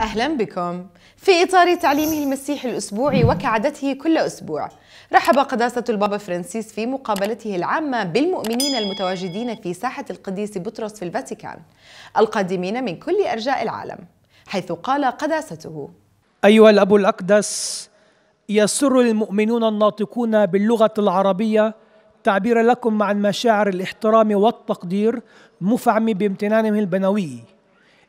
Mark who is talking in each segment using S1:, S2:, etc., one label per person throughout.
S1: أهلا بكم في إطار تعليمه المسيحي الأسبوعي وكعادته كل أسبوع رحب قداسة البابا فرانسيس في مقابلته العامة بالمؤمنين المتواجدين في ساحة القديس بطرس في الفاتيكان القادمين من كل أرجاء العالم حيث قال قداسته أيها الأب الأقدس يسر المؤمنون الناطقون باللغة العربية تعبير لكم عن مشاعر الاحترام والتقدير مفعم بامتنانهم البنوي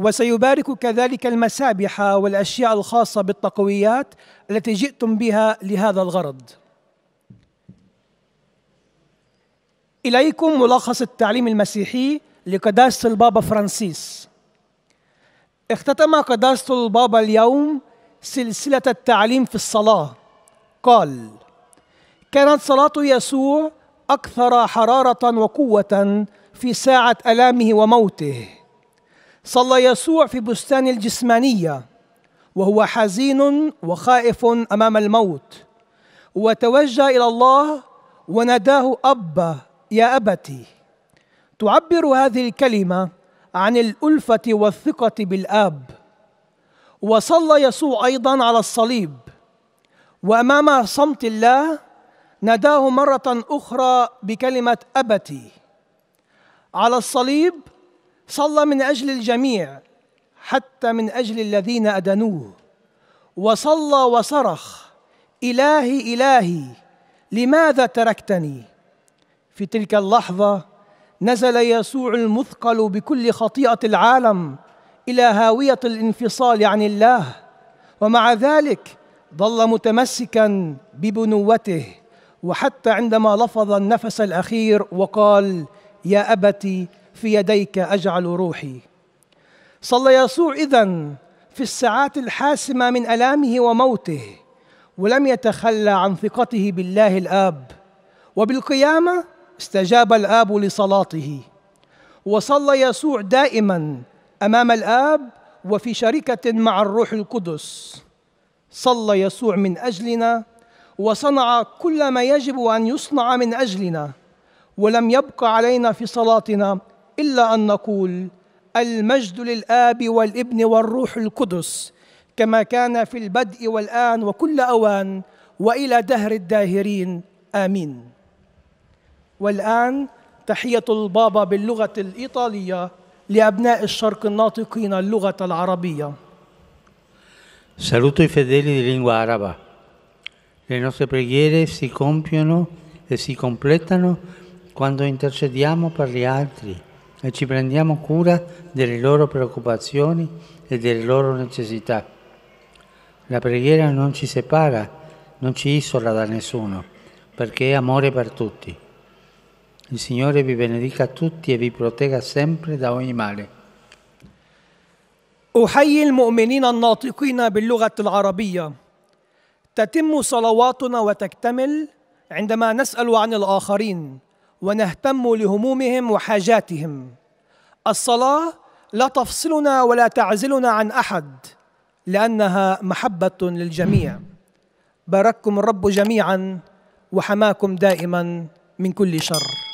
S1: وسيبارك كذلك المسابح والاشياء الخاصه بالتقويات التي جئتم بها لهذا الغرض. اليكم ملخص التعليم المسيحي لقداسه البابا فرانسيس. اختتم قداسه البابا اليوم سلسله التعليم في الصلاه. قال: كانت صلاه يسوع اكثر حراره وقوه في ساعه الامه وموته. صلى يسوع في بستان الجسمانية وهو حزين وخائف أمام الموت وتوجه إلى الله وناداه أبا يا أبتي تعبر هذه الكلمة عن الألفة والثقة بالآب وصلى يسوع أيضا على الصليب وأمام صمت الله ناداه مرة أخرى بكلمة أبتي على الصليب صلى من أجل الجميع حتى من أجل الذين أدنوه وصلى وصرخ إلهي إلهي لماذا تركتني في تلك اللحظة نزل يسوع المثقل بكل خطيئة العالم إلى هاوية الانفصال عن الله ومع ذلك ظل متمسكا ببنوته وحتى عندما لفظ النفس الأخير وقال يا ابتي في يديك أجعل روحي صلى يسوع إذا في الساعات الحاسمة من ألامه وموته ولم يتخلى عن ثقته بالله الآب وبالقيامة استجاب الآب لصلاته وصلى يسوع دائما أمام الآب وفي شركة مع الروح القدس صلى يسوع من أجلنا وصنع كل ما يجب أن يصنع من أجلنا ولم يبق علينا في صلاتنا إلا أن نقول المجد للآب والابن والروح القدس كما كان في البدء والآن وكل أوان وإلى دهر الداهرين آمين والآن تحية البابا باللغة الإيطالية لأبناء الشرق الناطقين اللغة العربية
S2: Saluto i fedeli di lingua araba. Le nostre preghiere si compiono e si completano quando intercediamo per gli altri. e ci prendiamo cura delle loro preoccupazioni e delle loro necessità. La preghiera non ci separa, non ci isola da nessuno, perché è amore per tutti. Il Signore vi benedica tutti e vi protegga sempre da ogni male. أحيي المؤمنين
S1: الناطقين باللغة العربية. تتم صلواتنا وتكتمل عندما نسأل عن الآخرين. ونهتم لهمومهم وحاجاتهم الصلاه لا تفصلنا ولا تعزلنا عن احد لانها محبه للجميع بارككم الرب جميعا وحماكم دائما من كل شر